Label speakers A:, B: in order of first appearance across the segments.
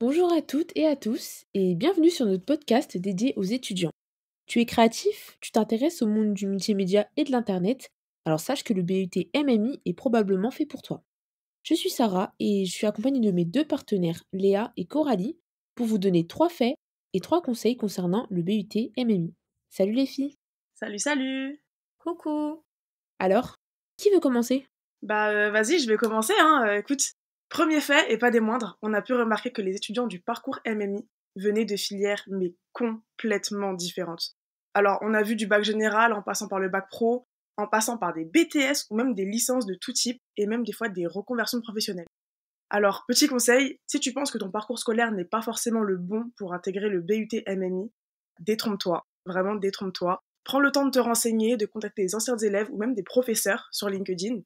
A: Bonjour à toutes et à tous et bienvenue sur notre podcast dédié aux étudiants. Tu es créatif, tu t'intéresses au monde du multimédia et de l'Internet, alors sache que le BUT MMI est probablement fait pour toi. Je suis Sarah et je suis accompagnée de mes deux partenaires, Léa et Coralie, pour vous donner trois faits et trois conseils concernant le BUT MMI. Salut les filles Salut, salut Coucou Alors, qui veut commencer Bah euh, vas-y, je vais commencer, hein, euh, écoute. Premier fait,
B: et pas des moindres, on a pu remarquer que les étudiants du parcours MMI venaient de filières mais complètement différentes. Alors, on a vu du bac général en passant par le bac pro, en passant par des BTS ou même des licences de tout type et même des fois des reconversions professionnelles. Alors, petit conseil, si tu penses que ton parcours scolaire n'est pas forcément le bon pour intégrer le BUT MMI, détrompe-toi, vraiment détrompe-toi. Prends le temps de te renseigner, de contacter les anciens élèves ou même des professeurs sur LinkedIn,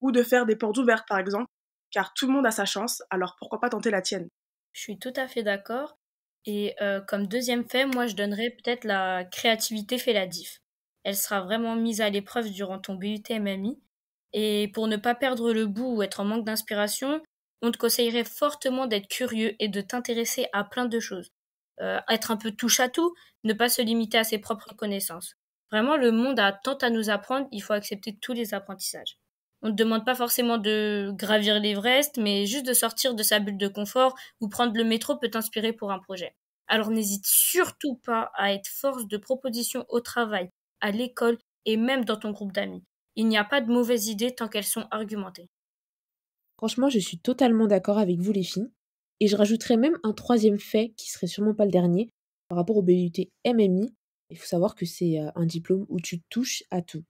B: ou de faire des portes ouvertes par exemple, car tout le monde a sa chance, alors pourquoi pas tenter la tienne
C: Je suis tout à fait d'accord. Et euh, comme deuxième fait, moi je donnerais peut-être la créativité fait la diff. Elle sera vraiment mise à l'épreuve durant ton BUT MMI. Et pour ne pas perdre le bout ou être en manque d'inspiration, on te conseillerait fortement d'être curieux et de t'intéresser à plein de choses. Euh, être un peu touche à tout, ne pas se limiter à ses propres connaissances. Vraiment, le monde a tant à nous apprendre, il faut accepter tous les apprentissages. On ne demande pas forcément de gravir l'Everest, mais juste de sortir de sa bulle de confort ou prendre le métro peut t'inspirer pour un projet. Alors n'hésite surtout pas à être force de proposition au travail, à l'école et même dans ton groupe d'amis. Il n'y a pas de mauvaises idées tant qu'elles sont argumentées.
A: Franchement, je suis totalement d'accord avec vous les filles. Et je rajouterai même un troisième fait qui serait sûrement pas le dernier par rapport au BUT MMI. Il faut savoir que c'est euh, un diplôme où tu touches à tout.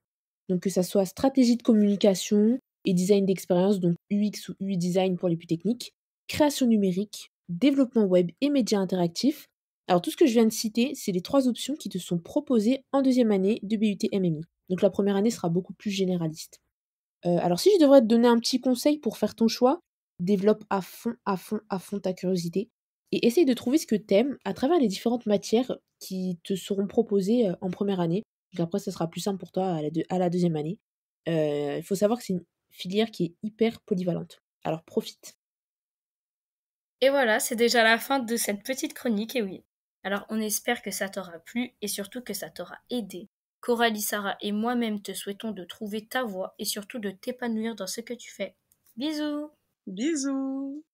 A: Donc que ça soit stratégie de communication et design d'expérience, donc UX ou UI design pour les plus techniques, création numérique, développement web et médias interactifs. Alors tout ce que je viens de citer, c'est les trois options qui te sont proposées en deuxième année de BUT MMI. Donc la première année sera beaucoup plus généraliste. Euh, alors si je devrais te donner un petit conseil pour faire ton choix, développe à fond, à fond, à fond ta curiosité et essaye de trouver ce que t'aimes à travers les différentes matières qui te seront proposées euh, en première année après, ce sera plus simple pour toi à la, deuxième année. Euh, il faut savoir que c'est une filière qui est hyper polyvalente. Alors profite.
C: Et voilà, c'est déjà la fin de cette petite chronique, et oui. Alors on espère que ça t'aura plu et surtout que ça t'aura aidé. Coralie, Sarah et moi-même te souhaitons de trouver ta voie et surtout de t'épanouir dans ce que tu fais. Bisous Bisous